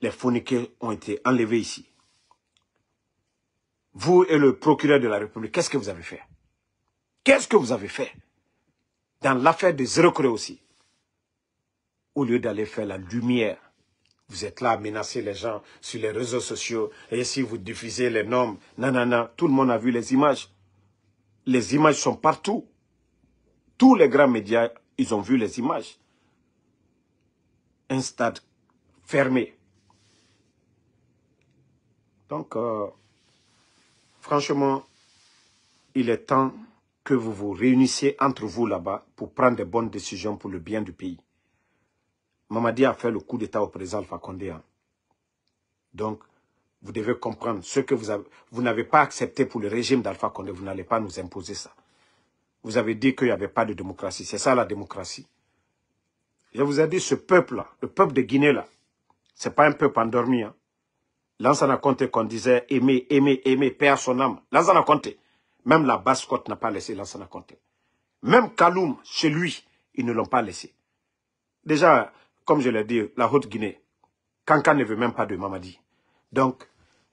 [SPEAKER 1] Les fourniquets ont été enlevés ici. Vous et le procureur de la République, qu'est-ce que vous avez fait Qu'est-ce que vous avez fait Dans l'affaire de Zéro aussi. Au lieu d'aller faire la lumière, vous êtes là à menacer les gens sur les réseaux sociaux. Et si vous diffusez les normes, nanana, tout le monde a vu les images. Les images sont partout. Tous les grands médias, ils ont vu les images un stade fermé. Donc, euh, franchement, il est temps que vous vous réunissiez entre vous là-bas pour prendre de bonnes décisions pour le bien du pays. Mamadi a fait le coup d'État au président Alpha Condé. Hein. Donc, vous devez comprendre ce que vous avez, vous n'avez pas accepté pour le régime d'Alpha Condé. Vous n'allez pas nous imposer ça. Vous avez dit qu'il n'y avait pas de démocratie. C'est ça la démocratie. Je vous ai dit, ce peuple-là, le peuple de Guinée-là, n'est pas un peuple endormi. Hein. Lansana qu'on disait aimer, aimer, aimer, père son âme. Lansana compté. même la basse-côte n'a pas laissé Lansana compté. Même Kaloum, chez lui, ils ne l'ont pas laissé. Déjà, comme je l'ai dit, la Haute-Guinée, Kanka ne veut même pas de Mamadi. Donc,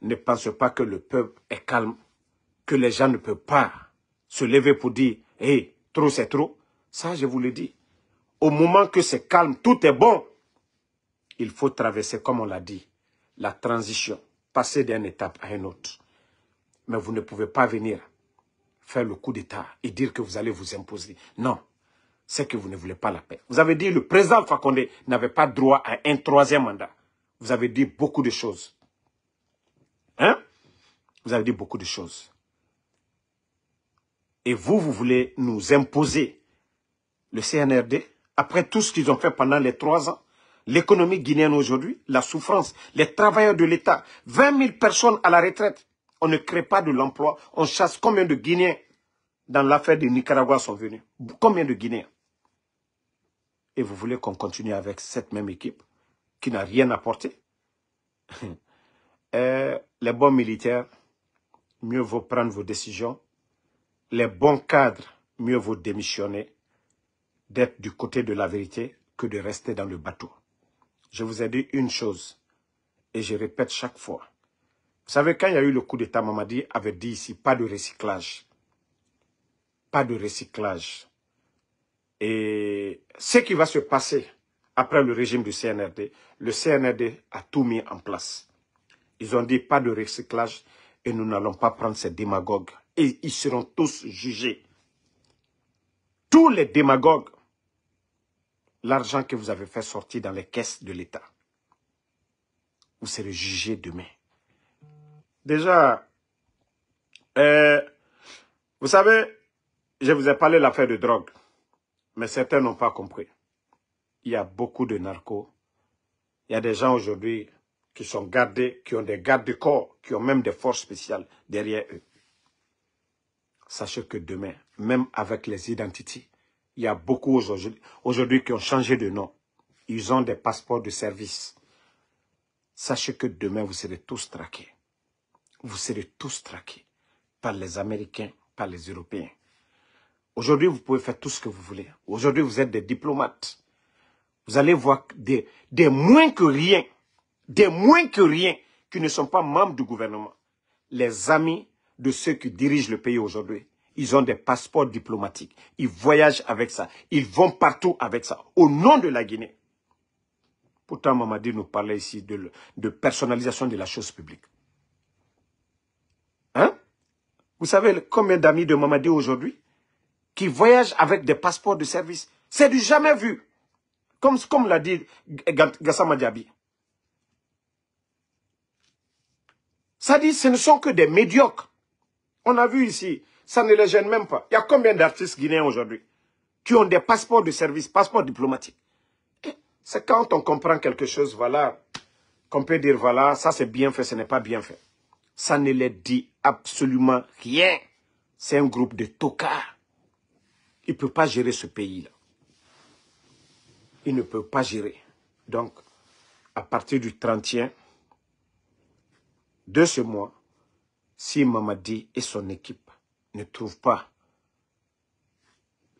[SPEAKER 1] ne pensez pas que le peuple est calme, que les gens ne peuvent pas se lever pour dire, hé, trop c'est trop. Ça, je vous le dis au moment que c'est calme, tout est bon, il faut traverser, comme on l'a dit, la transition, passer d'une étape à une autre. Mais vous ne pouvez pas venir faire le coup d'État et dire que vous allez vous imposer. Non, c'est que vous ne voulez pas la paix. Vous avez dit le président Fakonde n'avait pas droit à un troisième mandat. Vous avez dit beaucoup de choses. Hein? Vous avez dit beaucoup de choses. Et vous, vous voulez nous imposer le CNRD après tout ce qu'ils ont fait pendant les trois ans, l'économie guinéenne aujourd'hui, la souffrance, les travailleurs de l'État, 20 000 personnes à la retraite. On ne crée pas de l'emploi. On chasse combien de Guinéens dans l'affaire du Nicaragua sont venus Combien de Guinéens Et vous voulez qu'on continue avec cette même équipe qui n'a rien apporté euh, Les bons militaires, mieux vaut prendre vos décisions. Les bons cadres, mieux vaut démissionner d'être du côté de la vérité que de rester dans le bateau. Je vous ai dit une chose, et je répète chaque fois. Vous savez, quand il y a eu le coup d'État, Mamadi avait dit ici, pas de recyclage. Pas de recyclage. Et ce qui va se passer après le régime du CNRD, le CNRD a tout mis en place. Ils ont dit pas de recyclage et nous n'allons pas prendre ces démagogues. Et ils seront tous jugés. Tous les démagogues l'argent que vous avez fait sortir dans les caisses de l'État. Vous serez jugé demain. Déjà, euh, vous savez, je vous ai parlé de l'affaire de drogue, mais certains n'ont pas compris. Il y a beaucoup de narcos. Il y a des gens aujourd'hui qui sont gardés, qui ont des gardes de corps, qui ont même des forces spéciales derrière eux. Sachez que demain, même avec les identités, il y a beaucoup aujourd'hui qui ont changé de nom. Ils ont des passeports de service. Sachez que demain, vous serez tous traqués. Vous serez tous traqués par les Américains, par les Européens. Aujourd'hui, vous pouvez faire tout ce que vous voulez. Aujourd'hui, vous êtes des diplomates. Vous allez voir des, moins que rien, des moins que rien, qui ne sont pas membres du gouvernement. Les amis de ceux qui dirigent le pays aujourd'hui. Ils ont des passeports diplomatiques. Ils voyagent avec ça. Ils vont partout avec ça. Au nom de la Guinée. Pourtant, Mamadi nous parlait ici de, de personnalisation de la chose publique. Hein? Vous savez combien d'amis de Mamadi aujourd'hui qui voyagent avec des passeports de service C'est du jamais vu. Comme, comme l'a dit Gassama Diaby. Ça dit, ce ne sont que des médiocres. On a vu ici ça ne les gêne même pas. Il y a combien d'artistes guinéens aujourd'hui qui ont des passeports de service, passeports diplomatiques eh, C'est quand on comprend quelque chose, voilà, qu'on peut dire, voilà, ça c'est bien fait, ce n'est pas bien fait. Ça ne les dit absolument rien. C'est un groupe de tocards. Il ne peut pas gérer ce pays-là. Il ne peut pas gérer. Donc, à partir du 31 de ce mois, si Mamadi et son équipe ne trouve pas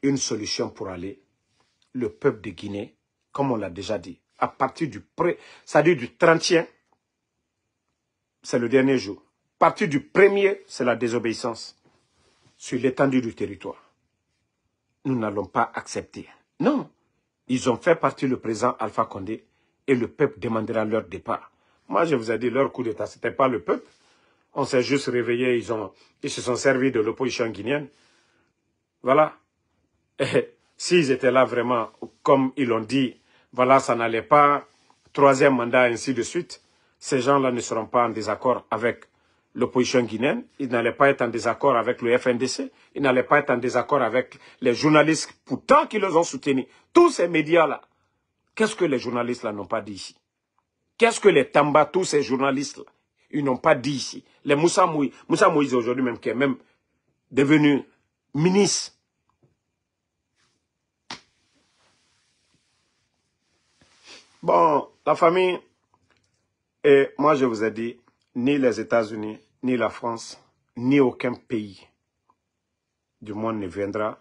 [SPEAKER 1] une solution pour aller, le peuple de Guinée, comme on l'a déjà dit, à partir du pré, ça du c'est le dernier jour. À partir du premier, c'est la désobéissance sur l'étendue du territoire. Nous n'allons pas accepter. Non, ils ont fait partie le président Alpha Condé et le peuple demandera leur départ. Moi, je vous ai dit, leur coup d'État, ce n'était pas le peuple, on s'est juste réveillé, ils, se sont servis de l'opposition guinéenne. Voilà. S'ils étaient là vraiment, comme ils l'ont dit, voilà, ça n'allait pas, troisième mandat, ainsi de suite, ces gens-là ne seront pas en désaccord avec l'opposition guinéenne, ils n'allaient pas être en désaccord avec le FNDC, ils n'allaient pas être en désaccord avec les journalistes, pourtant qui les ont soutenus. Tous ces médias-là, qu'est-ce que les journalistes-là n'ont pas dit ici Qu'est-ce que les Tamba, tous ces journalistes-là ils n'ont pas dit ici. Les Moussa Moui, Moussa Moïse aujourd'hui même, qui est même devenu ministre. Bon, la famille, et moi je vous ai dit, ni les États-Unis, ni la France, ni aucun pays du monde ne viendra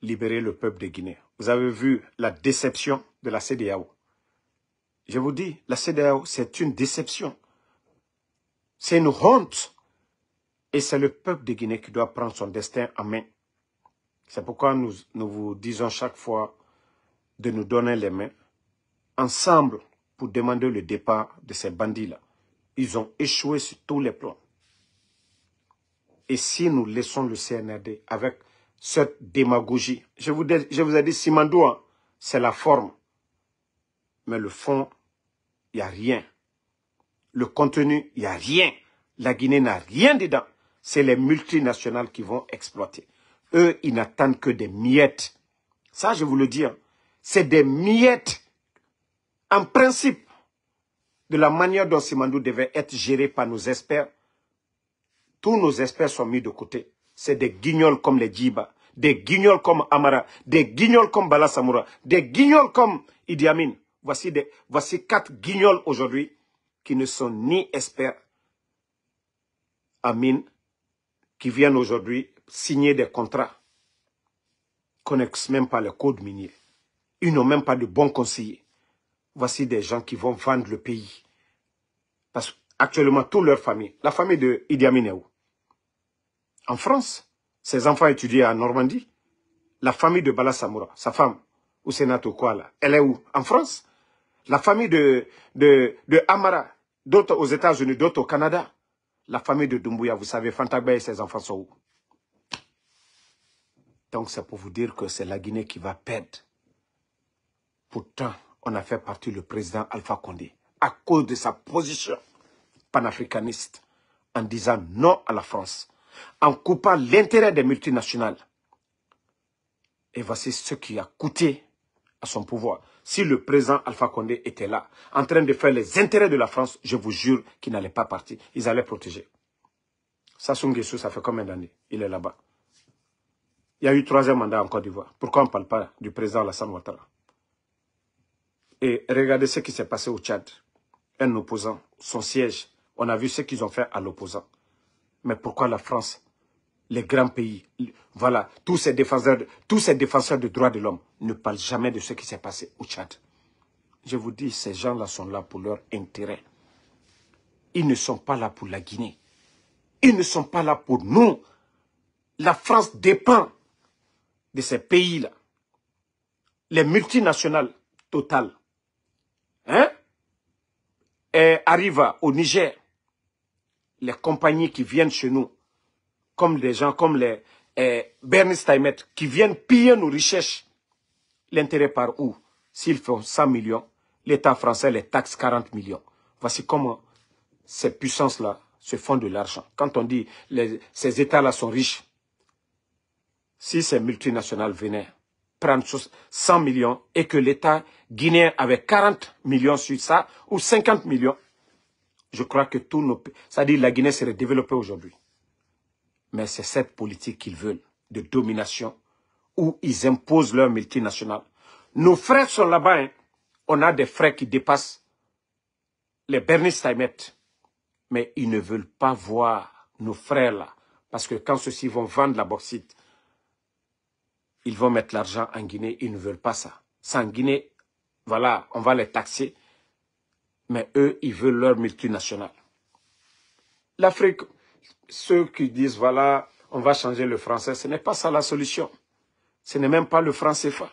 [SPEAKER 1] libérer le peuple de Guinée. Vous avez vu la déception de la CDAO. Je vous dis, la CDAO, c'est une déception. C'est une honte. Et c'est le peuple de Guinée qui doit prendre son destin en main. C'est pourquoi nous, vous disons chaque fois de nous donner les mains ensemble pour demander le départ de ces bandits-là. Ils ont échoué sur tous les plans. Et si nous laissons le CNRD avec cette démagogie, je vous, je vous ai dit Simandoua, hein, c'est la forme. Mais le fond, il n'y a rien le contenu, il n'y a rien. La Guinée n'a rien dedans. C'est les multinationales qui vont exploiter. Eux, ils n'attendent que des miettes. Ça, je vous le dis, hein. c'est des miettes. En principe, de la manière dont Simandou devait être géré par nos experts, tous nos experts sont mis de côté. C'est des guignols comme les Djiba, des guignols comme Amara, des guignols comme Bala Samoura, des guignols comme Idi Amin. Voici, voici quatre guignols aujourd'hui qui ne sont ni experts en mine, qui viennent aujourd'hui signer des contrats, connaissent même pas le code minier. Ils n'ont même pas de bons conseillers. Voici des gens qui vont vendre le pays. Parce qu'actuellement, toute leur famille, la famille de Idi Amin est où En France, ses enfants étudient à Normandie. La famille de Bala Samoura, sa femme, ou quoi là elle est où En France la famille de, Amara, d'autres aux États-Unis, d'autres au Canada. La famille de Dumbuya, vous savez, Fantagba et ses enfants sont où Donc c'est pour vous dire que c'est la Guinée qui va perdre. Pourtant, on a fait partie le président Alpha Condé à cause de sa position panafricaniste en disant non à la France, en coupant l'intérêt des multinationales. Et voici ce qui a coûté à son pouvoir si le président Alpha Condé était là, en train de faire les intérêts de la France, je vous jure qu'il n'allait pas partir. Ils allaient protéger. Sassou Nguessou, ça fait combien d'années Il est là-bas. Il y a eu troisième mandat en Côte d'Ivoire. Pourquoi on ne parle pas du président Alassane Ouattara Et regardez ce qui s'est passé au Tchad. Un opposant, son siège. On a vu ce qu'ils ont fait à l'opposant. Mais pourquoi la France les grands pays, voilà, tous ces défenseurs, tous ces défenseurs de droits de l'homme ne parlent jamais de ce qui s'est passé au Tchad. Je vous dis, ces gens-là sont là pour leur intérêt. Ils ne sont pas là pour la Guinée. Ils ne sont pas là pour nous. La France dépend de ces pays-là. Les multinationales totales hein, arrivent au Niger. Les compagnies qui viennent chez nous comme des gens comme les eh, Bernie Steinmet, qui viennent piller nos richesses, l'intérêt par où S'ils font 100 millions, l'État français les taxe 40 millions. Voici comment ces puissances-là se font de l'argent. Quand on dit que ces États-là sont riches, si ces multinationales venaient prendre 100 millions et que l'État guinéen avait 40 millions sur ça, ou 50 millions, je crois que tous nos... la Guinée serait développée aujourd'hui. Mais c'est cette politique qu'ils veulent, de domination, où ils imposent leur multinationales. Nos frères sont là-bas. Hein. On a des frères qui dépassent les Bernie Steinmet. Mais ils ne veulent pas voir nos frères là. Parce que quand ceux-ci vont vendre la bauxite, ils vont mettre l'argent en Guinée. Ils ne veulent pas ça. Sans Guinée, voilà, on va les taxer. Mais eux, ils veulent leur multinationale. L'Afrique, ceux qui disent, voilà, on va changer le français, ce n'est pas ça la solution. Ce n'est même pas le franc CFA.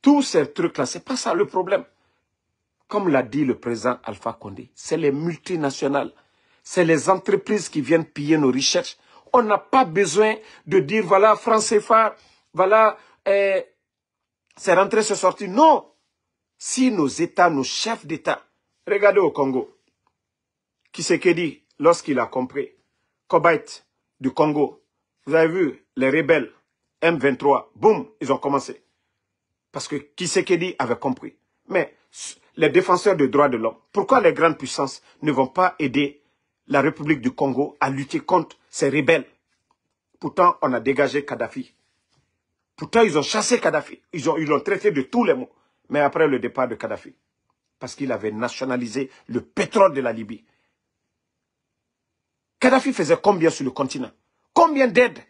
[SPEAKER 1] Tous ces trucs-là, ce n'est pas ça le problème. Comme l'a dit le président Alpha Condé, c'est les multinationales, c'est les entreprises qui viennent piller nos recherches. On n'a pas besoin de dire, voilà, franc CFA, voilà, eh, c'est rentré, c'est sorti. Non Si nos États, nos chefs d'État, regardez au Congo, qui c'est dit lorsqu'il a compris. Kobayt du Congo, vous avez vu, les rebelles, M23, boum, ils ont commencé. Parce que Kisekedi avait compris. Mais les défenseurs des droits de l'homme, pourquoi les grandes puissances ne vont pas aider la République du Congo à lutter contre ces rebelles Pourtant, on a dégagé Kadhafi. Pourtant, ils ont chassé Kadhafi. Ils l'ont ils traité de tous les mots. Mais après le départ de Kadhafi, parce qu'il avait nationalisé le pétrole de la Libye. Kadhafi faisait combien sur le continent Combien d'aides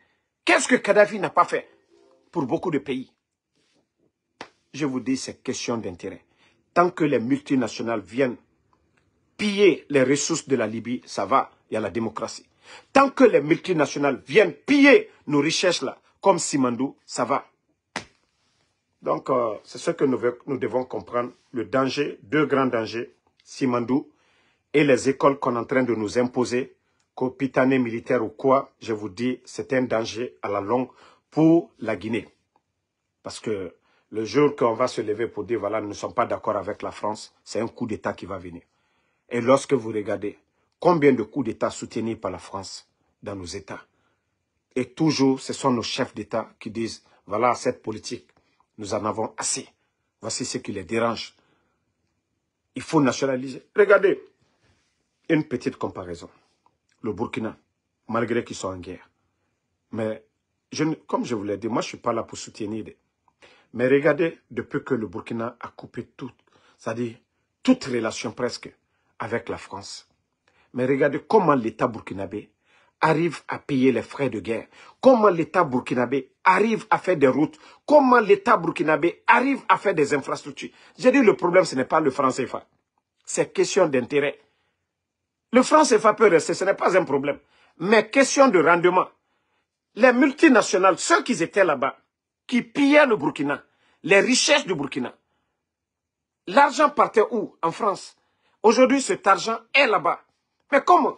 [SPEAKER 1] Qu'est-ce que Kadhafi n'a pas fait pour beaucoup de pays Je vous dis, c'est question d'intérêt. Tant que les multinationales viennent piller les ressources de la Libye, ça va, il y a la démocratie. Tant que les multinationales viennent piller nos richesses là, comme Simandou, ça va. Donc, euh, c'est ce que nous, nous, devons comprendre. Le danger, deux grands dangers, Simandou et les écoles qu'on est en train de nous imposer copitané militaire ou quoi, je vous dis, c'est un danger à la longue pour la Guinée. Parce que le jour qu'on va se lever pour dire, voilà, nous ne sommes pas d'accord avec la France, c'est un coup d'État qui va venir. Et lorsque vous regardez combien de coups d'État soutenus par la France dans nos États, et toujours, ce sont nos chefs d'État qui disent, voilà, cette politique, nous en avons assez. Voici ce qui les dérange. Il faut nationaliser. Regardez, une petite comparaison le Burkina, malgré qu'ils sont en guerre. Mais comme je vous l'ai dit, moi je ne suis pas là pour soutenir. Mais regardez, depuis que le Burkina a coupé tout, c'est-à-dire toute relation presque avec la France. Mais regardez comment l'État burkinabé arrive à payer les frais de guerre. Comment l'État burkinabé arrive à faire des routes. Comment l'État burkinabé arrive à faire des infrastructures. J'ai dit le problème, ce n'est pas le franc CFA. C'est question d'intérêt. Le franc est peut ce n'est pas un problème. Mais question de rendement. Les multinationales, ceux qui étaient là-bas, qui pillaient le Burkina, les richesses du Burkina, l'argent partait où En France. Aujourd'hui, cet argent est là-bas. Mais comment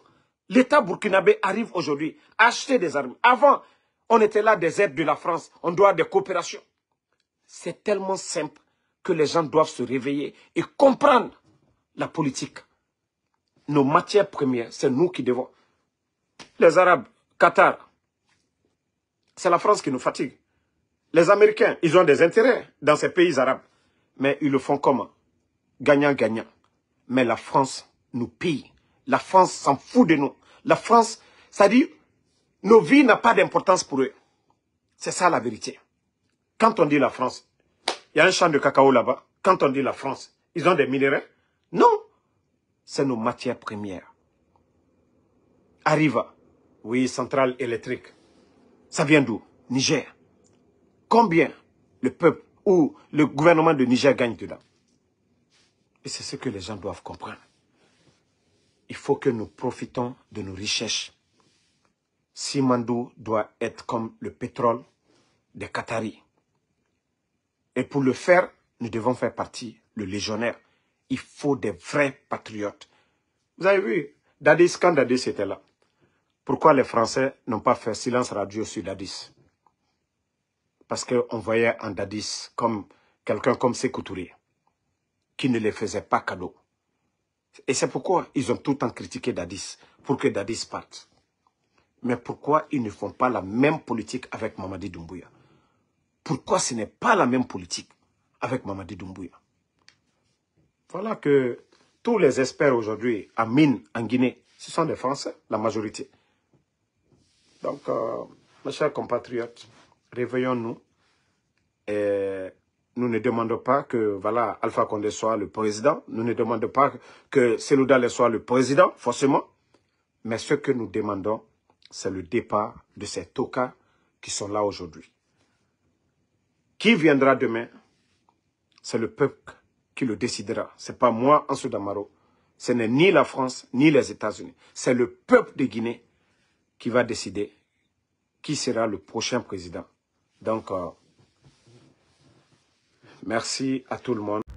[SPEAKER 1] l'État burkinabé arrive aujourd'hui à acheter des armes Avant, on était là des aides de la France, on doit des coopérations. C'est tellement simple que les gens doivent se réveiller et comprendre la politique nos matières premières, c'est nous qui devons. Les Arabes, Qatar, c'est la France qui nous fatigue. Les Américains, ils ont des intérêts dans ces pays arabes. Mais ils le font comment Gagnant-gagnant. Mais la France nous pille. La France s'en fout de nous. La France, ça dit, nos vies n'ont pas d'importance pour eux. C'est ça la vérité. Quand on dit la France, il y a un champ de cacao là-bas. Quand on dit la France, ils ont des minéraux c'est nos matières premières. Arriva, oui, centrale électrique. Ça vient d'où Niger. Combien le peuple ou le gouvernement de Niger gagne dedans Et c'est ce que les gens doivent comprendre. Il faut que nous profitons de nos richesses. Simando doit être comme le pétrole des Qataris. Et pour le faire, nous devons faire partie le légionnaire il faut des vrais patriotes. Vous avez vu, Dadis, quand Dadis était là, pourquoi les Français n'ont pas fait silence radio sur Dadis Parce qu'on voyait en Dadis comme quelqu'un comme Sekou qui ne les faisait pas cadeau. Et c'est pourquoi ils ont tout le temps critiqué Dadis, pour que Dadis parte. Mais pourquoi ils ne font pas la même politique avec Mamadi Doumbouya Pourquoi ce n'est pas la même politique avec Mamadi Doumbouya voilà que tous les experts aujourd'hui à mine en Guinée, ce sont des Français, la majorité. Donc, euh, mes chers compatriotes, réveillons-nous nous ne demandons pas que voilà, Alpha Condé soit le président. Nous ne demandons pas que le soit le président, forcément. Mais ce que nous demandons, c'est le départ de ces tocas qui sont là aujourd'hui. Qui viendra demain C'est le peuple qui le décidera. c'est pas moi, en Damaro. Ce n'est ni la France, ni les États-Unis. C'est le peuple de Guinée qui va décider qui sera le prochain président. Donc, euh, merci à tout le monde.